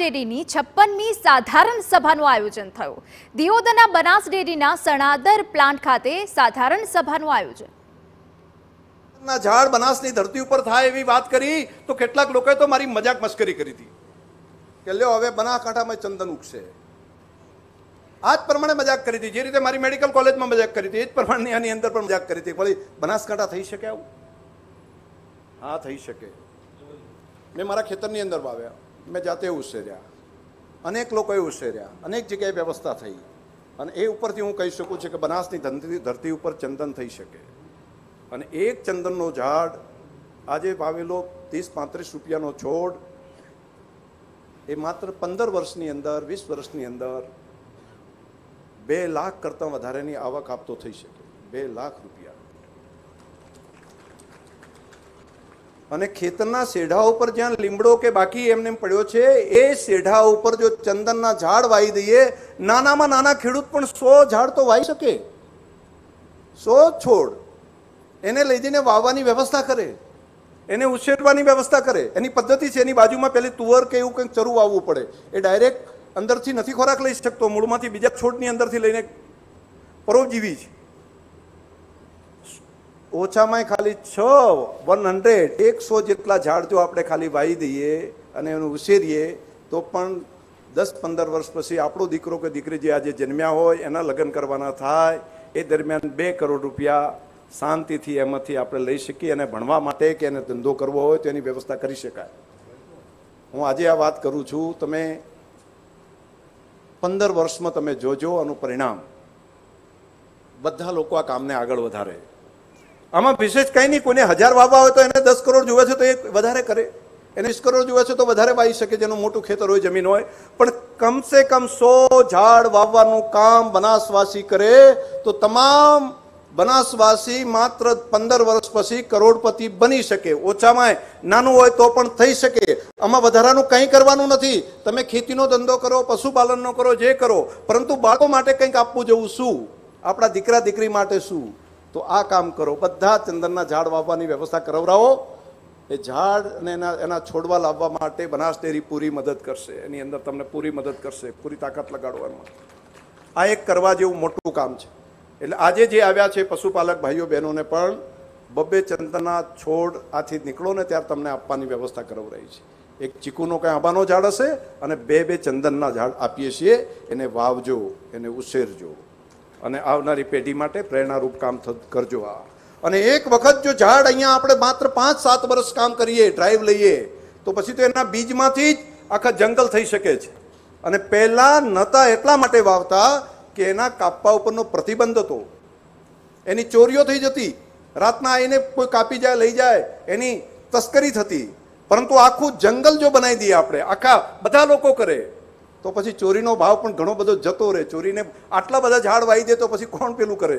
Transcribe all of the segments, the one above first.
ડેરીની છપ્પનમી સાધારણ સભાનું આયોજન થયું દિયોદના બનાસ ડેરીના સણાદર પ્લાન્ટ ખાતે સાધારણ સભાનું આયોજન ના ઝાડ બનાસની ધરતી ઉપર થાય એવી વાત કરી તો કેટલાક લોકોએ તો મારી મજાક મસ્કરી કરી હતી કે લ્યો હવે બનાસકાંઠામાં ચંદન ઉગશે આ જ પ્રમાણે મજાક કરી હતી જે રીતે મારી મેડિકલ કોલેજમાં મજાક કરી હતી એ જ પ્રમાણે આની અંદર પણ મજાક કરી હતી ભલે બનાસકાંઠા થઈ શકે આવું હા થઈ શકે મેં મારા ખેતરની અંદર વાવ્યા મેં જાતે ઉછેર્યા અનેક લોકોએ ઉછેર્યા અનેક જગ્યાએ વ્યવસ્થા થઈ અને એ ઉપરથી હું કહી શકું છું કે બનાસની ધંધી ધરતી ઉપર ચંદન થઈ શકે અને એક ચંદનનો ઝાડ આજે વાવેલો ત્રીસ પાંત્રીસ રૂપિયાનો છોડ એ માત્ર પંદર વર્ષની અંદર વીસ વર્ષની અંદર બે લાખ કરતાં વધારેની આવક આપતો થઈ શકે બે લાખ રૂપિયા અને ખેતરના શેઢા ઉપર જ્યાં લીમડો કે બાકી એમને પડ્યો છે એ શેઢા ઉપર જો ચંદનના ઝાડ વાવી દઈએ નાનામાં નાના ખેડૂત પણ સો ઝાડ તો વાવી શકે સો છોડ એને લઈ જઈને વાવવાની વ્યવસ્થા કરે એને ઉછેરવાની વ્યવસ્થા કરે એની પદ્ધતિ છે એની બાજુમાં પેલી તુવર કે એવું કંઈક ચરું વાવવું પડે એ ડાયરેક્ટ અંદરથી નથી ખોરાક લઈ શકતો મૂળમાંથી બીજા છોડની અંદરથી લઈને પરોપજીવી જ ઓછામાં ખાલી છ વન હંડ્રેડ એકસો જેટલા ઝાડ જો આપણે ખાલી વાવી દઈએ અને એનું ઉછેરીએ તો પણ દસ પંદર વર્ષ પછી આપણો દીકરો કે દીકરી જે આજે જન્મ્યા હોય એના લગ્ન કરવાના થાય એ દરમિયાન બે કરોડ રૂપિયા શાંતિથી એમાંથી આપણે લઈ શકીએ અને ભણવા માટે કે એને ધંધો કરવો હોય તો એની વ્યવસ્થા કરી શકાય હું આજે આ વાત કરું છું તમે પંદર વર્ષમાં તમે જોજો આનું પરિણામ બધા લોકો આ કામને આગળ વધારે આમાં વિશેષ કંઈ નહીં કોઈને હજાર વાવવા હોય તો એને દસ કરોડ જોવે છે તો એ વધારે કરે એને વીસ કરોડ જોવે છે તો વધારે વાવી શકે જેનું મોટું ખેતર હોય જમીન હોય પણ કમસે કમ સો ઝાડ વાવવાનું કામ બનાસવાસી કરે તો તમામ બનાસવાસી માત્ર પંદર વર્ષ પછી કરોડપતિ બની શકે ઓછામાં નાનું હોય તો પણ થઈ શકે આમાં વધારાનું કંઈ કરવાનું નથી તમે ખેતીનો ધંધો કરો પશુપાલનનો કરો જે કરો પરંતુ બાળકો માટે કંઈક આપવું જેવું શું આપણા દીકરા દીકરી માટે શું તો આ કામ કરો બધા ચંદનના ઝાડ વાવવાની વ્યવસ્થા કરાવરાવો એ ઝાડ અને એના એના છોડવા લાવવા માટે બનાસ ડેરી પૂરી મદદ કરશે એની અંદર તમને પૂરી મદદ કરશે પૂરી તાકાત લગાડવામાં આ એક કરવા જેવું મોટું કામ છે એટલે આજે જે આવ્યા છે પશુપાલક ભાઈઓ બહેનોને પણ બબ્બે ચંદનના છોડ આથી નીકળો ને ત્યારે તમને આપવાની વ્યવસ્થા કરાવરાઈ છે એક ચીકુનો કાંઈ આંબાનો ઝાડ હશે અને બે બે ચંદનના ઝાડ આપીએ છીએ એને વાવજો એને ઉછેરજો અને આવનારી પેઢી માટે પ્રેરણારૂપ કામ કરજો આ અને એક વખત જો ઝાડ અહીંયા આપણે માત્ર પાંચ સાત વર્ષ કામ કરીએ ડ્રાઈવ લઈએ તો પછી તો એના બીજમાંથી જ આખા જંગલ થઈ શકે છે અને પહેલાં નહોતા એટલા માટે વાવતા કે એના કાપવા ઉપરનો પ્રતિબંધ હતો એની ચોરીઓ થઈ જતી રાતના આવીને કોઈ કાપી જાય લઈ જાય એની તસ્કરી થતી પરંતુ આખું જંગલ જો બનાવી દઈએ આપણે આખા બધા લોકો કરે તો પછી ચોરીનો ભાવ પણ ઘણો બધો જતો રહે ચોરીને આટલા બધા ઝાડ વાવી દે તો પછી કોણ પેલું કરે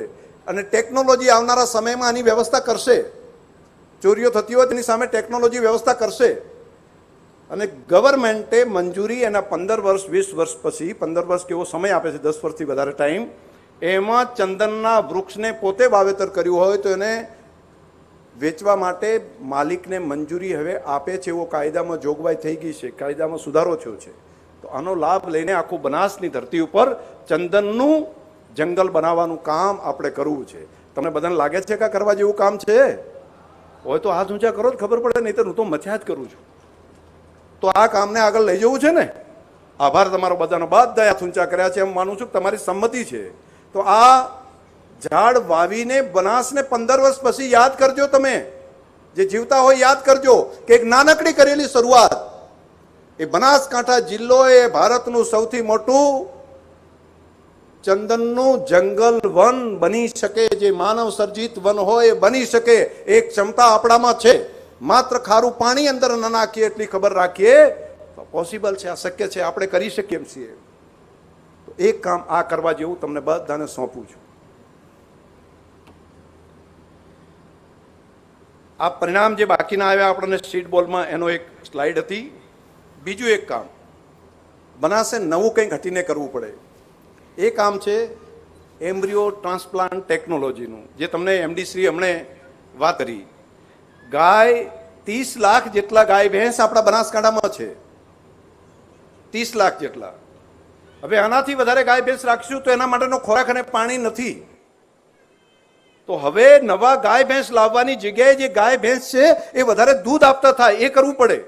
અને ટેકનોલોજી આવનારા સમયમાં આની વ્યવસ્થા કરશે ચોરીઓ થતી હોય તેની સામે ટેકનોલોજી વ્યવસ્થા કરશે અને ગવર્મેન્ટે મંજૂરી એના પંદર વર્ષ વીસ વર્ષ પછી પંદર વર્ષ કેવો સમય આપે છે દસ વર્ષથી વધારે ટાઈમ એમાં ચંદનના વૃક્ષને પોતે વાવેતર કર્યું હોય તો એને વેચવા માટે માલિકને મંજૂરી હવે આપે છે એવો કાયદામાં જોગવાઈ થઈ ગઈ છે કાયદામાં સુધારો થયો છે તો આનો લાભ લઈને આખું બનાસની ધરતી ઉપર ચંદનનું જંગલ બનાવવાનું કામ આપણે કરવું છે તમને બધાને લાગે છે કે કરવા જેવું કામ છે હોય તો હાથ ઊંચા કરો જ ખબર પડે નહીં તો હું તો મથ્યા જ કરું છું તો આ કામને આગળ લઈ જવું છે ને આભાર તમારો બધાનો બધા હાથ ઊંચા કર્યા છે એમ માનું છું કે તમારી સંમતિ છે તો આ ઝાડ વાવીને બનાસને પંદર વર્ષ પછી યાદ કરજો તમે જે જીવતા હોય યાદ કરજો કે એક નાનકડી કરેલી શરૂઆત એ બનાસકાંઠા જિલ્લો એ ભારતનું સૌથી મોટું ચંદનનું જંગલ વન બની શકે જે માનવ સર્જિત વન હોય એ બની શકે એ ક્ષમતા આપણામાં છે માત્ર ખારું પાણી અંદર ન નાખીએ એટલી ખબર રાખીએ તો પોસિબલ છે આ શક્ય છે આપણે કરી શકીએ એમ છીએ તો એક કામ આ કરવા જેવું તમને બધાને સોંપું છું આ પરિણામ જે બાકીના આવ્યા આપણને સ્ટ્રીટ બોલમાં એનો એક સ્લાઇડ હતી બીજું એક કામ બનાસે નવું કંઈક ઘટીને કરવું પડે એ કામ છે એમ્બ્રિયો ટ્રાન્સપ્લાન્ટ ટેકનોલોજીનું જે તમને એમડીશ્રી હમણે વાત કરી ગાય ત્રીસ લાખ જેટલા ગાય ભેંસ આપણા બનાસકાંઠામાં છે ત્રીસ લાખ જેટલા હવે આનાથી વધારે ગાય ભેંસ રાખશું તો એના માટેનો ખોરાક અને પાણી નથી તો હવે નવા ગાય ભેંસ લાવવાની જગ્યાએ જે ગાય ભેંસ છે એ વધારે દૂધ આપતા થાય એ કરવું પડે